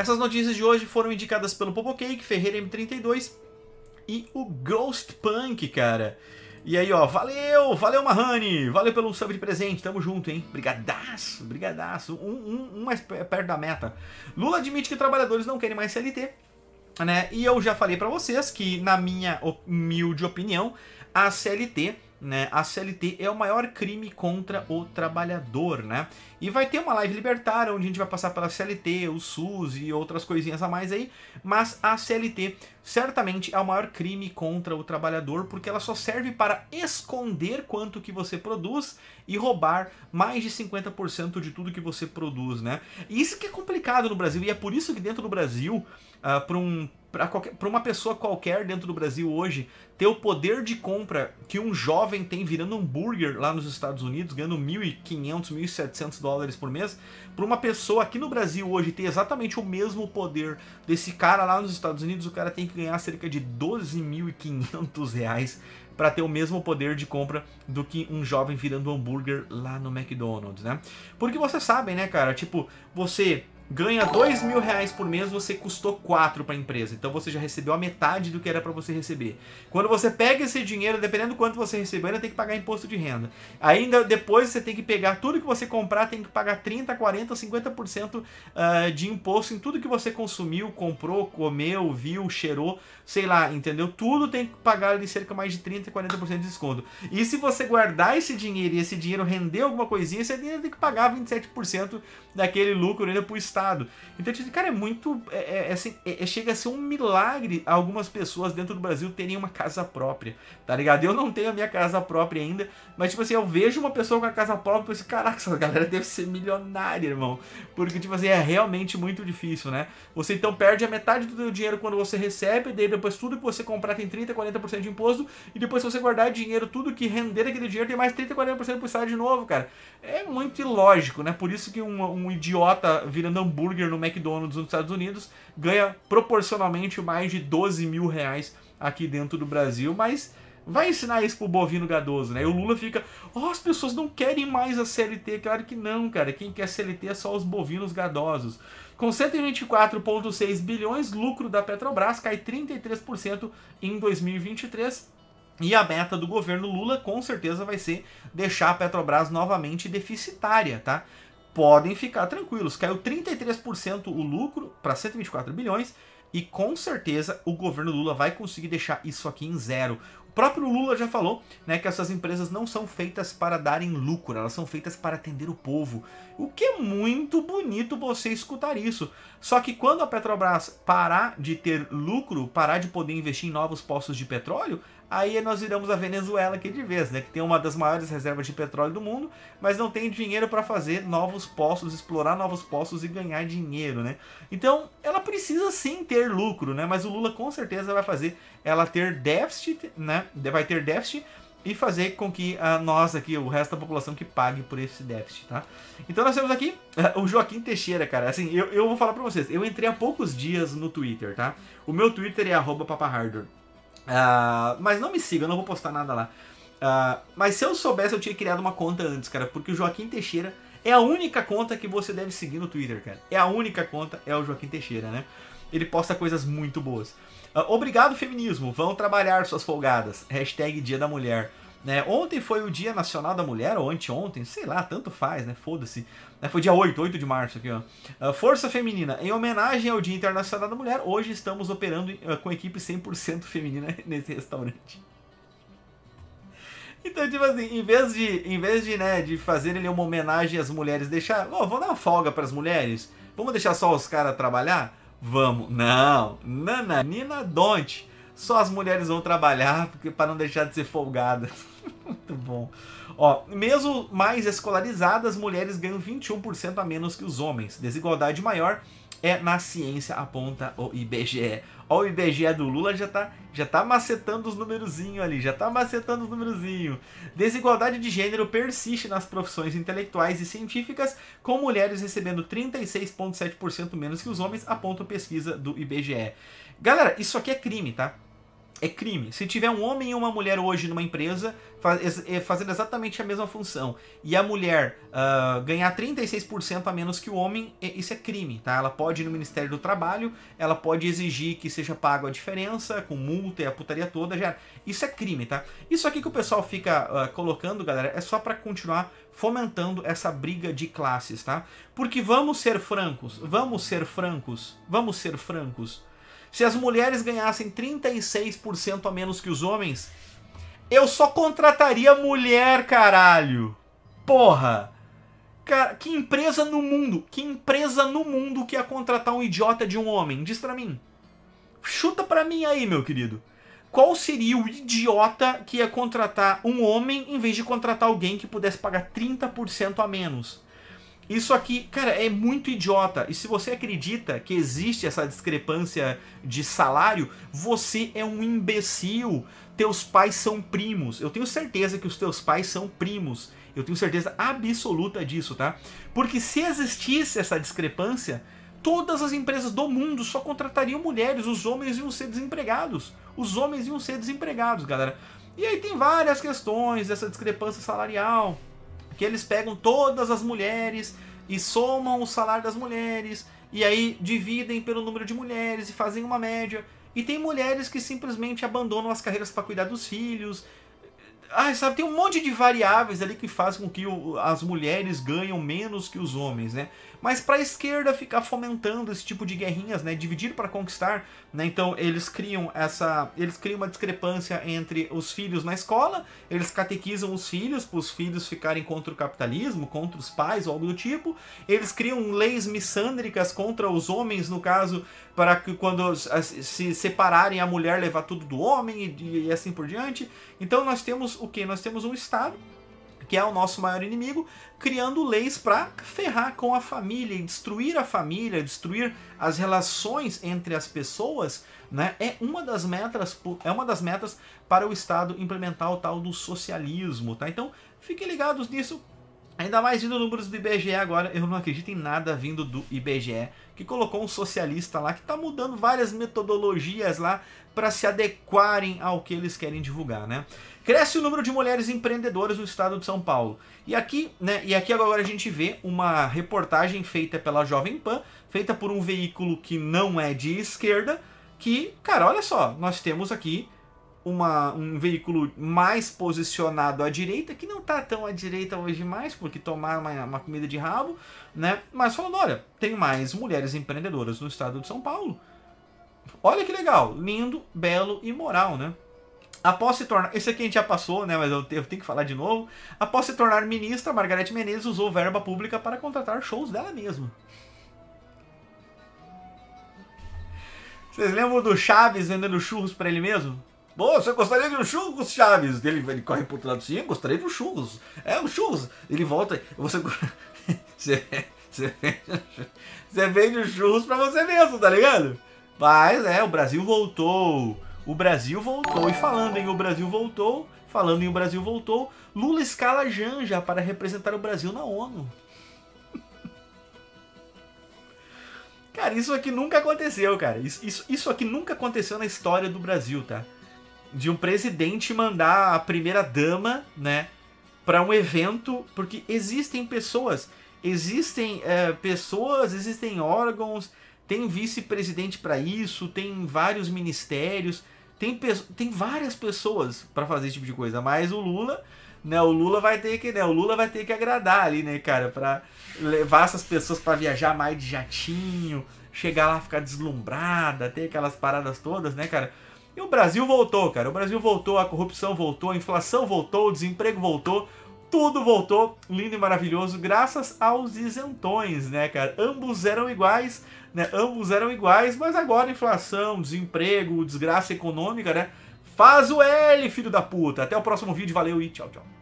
Essas notícias de hoje foram indicadas pelo Popocake, Ferreira M32 e o Ghost Punk, cara. E aí, ó, valeu, valeu Mahani, valeu pelo sub de presente, tamo junto, hein? Brigadaço, brigadaço, um, um, um mais perto da meta. Lula admite que trabalhadores não querem mais CLT, né? E eu já falei para vocês que, na minha humilde opinião, a CLT né, a CLT é o maior crime contra o trabalhador, né? E vai ter uma live libertária onde a gente vai passar pela CLT, o SUS e outras coisinhas a mais aí, mas a CLT certamente é o maior crime contra o trabalhador porque ela só serve para esconder quanto que você produz e roubar mais de 50% de tudo que você produz, né? E isso que é complicado no Brasil e é por isso que dentro do Brasil, uh, ah, para um para uma pessoa qualquer dentro do Brasil hoje ter o poder de compra que um jovem tem virando hambúrguer lá nos Estados Unidos, ganhando 1.500, 1.700 dólares por mês, para uma pessoa aqui no Brasil hoje ter exatamente o mesmo poder desse cara lá nos Estados Unidos, o cara tem que ganhar cerca de 12.500 reais para ter o mesmo poder de compra do que um jovem virando hambúrguer lá no McDonald's, né? Porque vocês sabem, né, cara? Tipo, você ganha dois mil reais por mês, você custou quatro para a empresa. Então você já recebeu a metade do que era para você receber. Quando você pega esse dinheiro, dependendo do quanto você recebeu, ainda tem que pagar imposto de renda. Ainda depois você tem que pegar tudo que você comprar, tem que pagar 30, 40, 50% de imposto em tudo que você consumiu, comprou, comeu, viu, cheirou, sei lá, entendeu? Tudo tem que pagar ali cerca mais de 30, 40% de desconto. E se você guardar esse dinheiro e esse dinheiro render alguma coisinha, você ainda tem que pagar 27% daquele lucro ainda por estar Estado passado. Então, tipo, cara, é muito. É, é é, assim, é, é, chega a ser um milagre algumas pessoas dentro do Brasil terem uma casa própria, tá ligado? Eu não tenho a minha casa própria ainda, mas, tipo assim, eu vejo uma pessoa com a casa própria e penso, caraca, essa galera deve ser milionária, irmão. Porque, tipo assim, é realmente muito difícil, né? Você então perde a metade do seu dinheiro quando você recebe, daí depois tudo que você comprar tem 30, 40% de imposto, e depois se você guardar dinheiro, tudo que render aquele dinheiro tem mais 30, 40% pro estado de novo, cara. É muito ilógico, né? Por isso que um, um idiota virando hambúrguer no McDonald's nos Estados Unidos ganha proporcionalmente mais de 12 mil reais aqui dentro do Brasil, mas vai ensinar isso pro bovino gadoso, né? E o Lula fica, ó, oh, as pessoas não querem mais a CLT. Claro que não, cara. Quem quer CLT é só os bovinos gadosos. Com 124,6 bilhões, lucro da Petrobras cai 33% em 2023. E a meta do governo Lula com certeza vai ser deixar a Petrobras novamente deficitária, tá? podem ficar tranquilos. Caiu 33% o lucro para 124 bilhões e com certeza o governo Lula vai conseguir deixar isso aqui em zero. O próprio Lula já falou né, que essas empresas não são feitas para darem lucro, elas são feitas para atender o povo. O que é muito bonito você escutar isso. Só que quando a Petrobras parar de ter lucro, parar de poder investir em novos postos de petróleo, aí nós viramos a Venezuela aqui de vez, né? Que tem uma das maiores reservas de petróleo do mundo, mas não tem dinheiro para fazer novos poços, explorar novos poços e ganhar dinheiro, né? Então, ela precisa sim ter lucro, né? Mas o Lula com certeza vai fazer ela ter déficit, né? Vai ter déficit e fazer com que a ah, nós aqui, o resto da população que pague por esse déficit, tá? Então nós temos aqui ah, o Joaquim Teixeira, cara. Assim, eu, eu vou falar pra vocês, eu entrei há poucos dias no Twitter, tá? O meu Twitter é papaharder. Uh, mas não me siga, eu não vou postar nada lá. Uh, mas se eu soubesse, eu tinha criado uma conta antes, cara, porque o Joaquim Teixeira é a única conta que você deve seguir no Twitter, cara. É a única conta, é o Joaquim Teixeira, né? Ele posta coisas muito boas. Uh, obrigado, feminismo. Vão trabalhar suas folgadas. Hashtag Dia da Mulher. Né? Ontem foi o Dia Nacional da Mulher, ou anteontem, sei lá, tanto faz, né? Foda-se. É, foi dia 8, 8 de março aqui, ó. Ah, Força Feminina. Em homenagem ao Dia Internacional da Mulher, hoje estamos operando eh, com equipe 100% feminina nesse restaurante. Então, tipo assim, em vez de, em vez de, né, de fazer ele uma homenagem às mulheres, deixar, ó, oh, vamos dar uma folga para as mulheres? Vamos deixar só os caras trabalhar? Vamos. Não. Nana, Nina Don't. Só as mulheres vão trabalhar porque para não deixar de ser folgadas. Muito bom. Ó, mesmo mais escolarizadas, mulheres ganham 21% a menos que os homens. Desigualdade maior é na ciência, aponta o IBGE. Ó, o IBGE do Lula já tá, já tá macetando os númerozinho ali, já tá macetando os númerozinho Desigualdade de gênero persiste nas profissões intelectuais e científicas, com mulheres recebendo 36,7% menos que os homens, aponta pesquisa do IBGE. Galera, isso aqui é crime, tá? É crime. Se tiver um homem e uma mulher hoje numa empresa faz, é, fazendo exatamente a mesma função e a mulher uh, ganhar 36% a menos que o homem, é, isso é crime, tá? Ela pode ir no Ministério do Trabalho, ela pode exigir que seja pago a diferença, com multa e a putaria toda, já. Isso é crime, tá? Isso aqui que o pessoal fica uh, colocando, galera, é só para continuar fomentando essa briga de classes, tá? Porque vamos ser francos, vamos ser francos, vamos ser francos se as mulheres ganhassem 36% a menos que os homens, eu só contrataria mulher, caralho. Porra. Cara, que empresa no mundo, que empresa no mundo que ia contratar um idiota de um homem? Diz pra mim. Chuta pra mim aí, meu querido. Qual seria o idiota que ia contratar um homem em vez de contratar alguém que pudesse pagar 30% a menos? Isso aqui, cara, é muito idiota. E se você acredita que existe essa discrepância de salário, você é um imbecil. Teus pais são primos. Eu tenho certeza que os teus pais são primos. Eu tenho certeza absoluta disso, tá? Porque se existisse essa discrepância, todas as empresas do mundo só contratariam mulheres, os homens iam ser desempregados. Os homens iam ser desempregados, galera. E aí tem várias questões dessa discrepância salarial que eles pegam todas as mulheres e somam o salário das mulheres e aí dividem pelo número de mulheres e fazem uma média. E tem mulheres que simplesmente abandonam as carreiras para cuidar dos filhos ah, sabe, tem um monte de variáveis ali que faz com que o, as mulheres ganham menos que os homens, né? Mas para a esquerda ficar fomentando esse tipo de guerrinhas, né, dividir para conquistar, né? Então eles criam essa, eles criam uma discrepância entre os filhos na escola, eles catequizam os filhos para os filhos ficarem contra o capitalismo, contra os pais ou algo do tipo. Eles criam leis missândricas contra os homens, no caso, para que quando se separarem a mulher levar tudo do homem e, e assim por diante. Então nós temos o que? Nós temos um Estado que é o nosso maior inimigo, criando leis para ferrar com a família e destruir a família, destruir as relações entre as pessoas, né? É uma das metas, é uma das metas para o Estado implementar o tal do socialismo, tá? Então, fiquem ligados nisso, Ainda mais vindo números do IBGE agora, eu não acredito em nada vindo do IBGE, que colocou um socialista lá que está mudando várias metodologias lá para se adequarem ao que eles querem divulgar, né? Cresce o número de mulheres empreendedoras no estado de São Paulo. E aqui, né, e aqui agora a gente vê uma reportagem feita pela Jovem Pan, feita por um veículo que não é de esquerda, que, cara, olha só, nós temos aqui uma, um veículo mais posicionado à direita, que não está tão à direita hoje mais, porque tomaram uma, uma, comida de rabo, né? Mas falando, olha, tem mais mulheres empreendedoras no estado de São Paulo. Olha que legal, lindo, belo e moral, né? Após se tornar. Esse aqui a gente já passou, né? Mas eu, eu tenho que falar de novo. Após se tornar ministra, Margarete Menezes usou verba pública para contratar shows dela mesma. Vocês lembram do Chaves vendendo churros para ele mesmo? bom você gostaria de um churros, Chaves. Ele, ele corre pro outro lado, sim, gostaria de um churros. É, um churros. Ele volta, você... você, você, você vende os churros pra você mesmo, tá ligado? Mas, é, o Brasil voltou. O Brasil voltou. E falando em o Brasil voltou, falando em o Brasil voltou, Lula escala Janja para representar o Brasil na ONU. Cara, isso aqui nunca aconteceu, cara. Isso, isso, isso aqui nunca aconteceu na história do Brasil, tá? de um presidente mandar a primeira dama, né, para um evento, porque existem pessoas, existem é, pessoas, existem órgãos, tem vice-presidente para isso, tem vários ministérios, tem, tem várias pessoas para fazer esse tipo de coisa, mas o Lula né? O Lula vai ter que, né? O Lula vai ter que agradar ali, né, cara, para levar essas pessoas para viajar mais de jatinho, chegar lá, ficar deslumbrada, ter aquelas paradas todas, né, cara? E o Brasil voltou, cara. O Brasil voltou, a corrupção voltou, a inflação voltou, o desemprego voltou, tudo voltou, lindo e maravilhoso, graças aos isentões, né, cara? Ambos eram iguais, né? Ambos eram iguais, mas agora inflação, desemprego, desgraça econômica, né? Faz o L, filho da puta. Até o próximo vídeo, valeu e tchau, tchau.